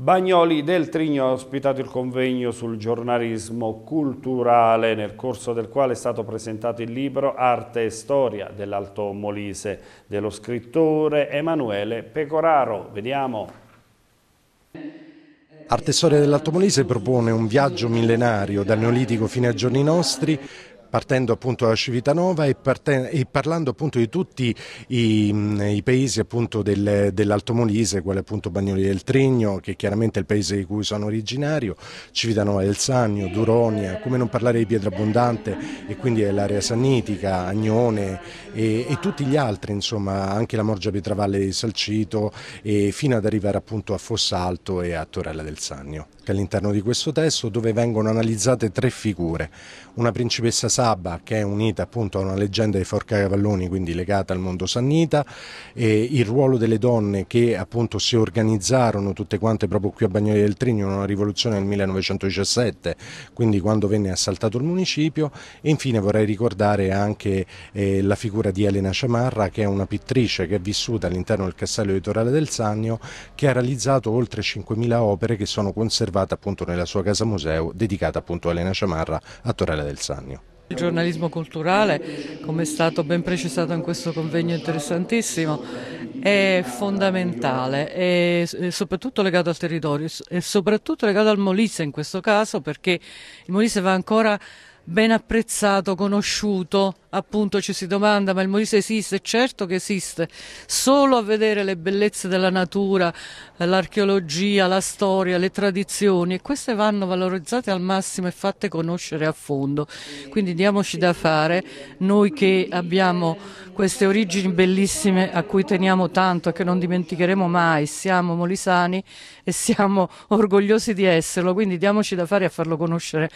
Bagnoli del Trigno ha ospitato il convegno sul giornalismo culturale nel corso del quale è stato presentato il libro Arte e Storia dell'Alto Molise dello scrittore Emanuele Pecoraro. Vediamo. Arte e Storia dell'Alto Molise propone un viaggio millenario dal Neolitico fino ai giorni nostri partendo appunto da Civitanova e, e parlando appunto di tutti i, i paesi appunto del, dell'Alto Molise, quale appunto Bagnoli del Trigno, che è chiaramente è il paese di cui sono originario, Civitanova del Sannio, Duronia, come non parlare di Pietra Abbondante e quindi dell'area sannitica, Agnone e, e, tutti gli altri, insomma, anche la Morgia Pietravalle di Salcito e fino ad arrivare appunto a Fossalto e a Torella del Sannio. All'interno di questo testo dove vengono analizzate tre figure, una principessa Saba che è unita appunto a una leggenda di Cavalloni quindi legata al mondo sannita, il ruolo delle donne che appunto si organizzarono tutte quante proprio qui a Bagnoli del Trigno in una rivoluzione nel 1917, quindi quando venne assaltato il municipio e infine vorrei ricordare anche eh, la figura di Elena Sciamarra che è una pittrice che è vissuta all'interno del castello di Torale del Sannio che ha realizzato oltre 5.000 opere che sono conservate appunto nella sua casa museo dedicata appunto a Elena Sciamarra a Torale del Sannio. Il giornalismo culturale, come è stato ben precisato in questo convegno interessantissimo, è fondamentale, è soprattutto legato al territorio e soprattutto legato al Molise in questo caso perché il Molise va ancora ben apprezzato, conosciuto. Appunto ci si domanda, ma il Molise esiste? Certo che esiste. Solo a vedere le bellezze della natura, l'archeologia, la storia, le tradizioni, e queste vanno valorizzate al massimo e fatte conoscere a fondo. Quindi diamoci da fare, noi che abbiamo queste origini bellissime a cui teniamo tanto e che non dimenticheremo mai, siamo molisani e siamo orgogliosi di esserlo, quindi diamoci da fare a farlo conoscere.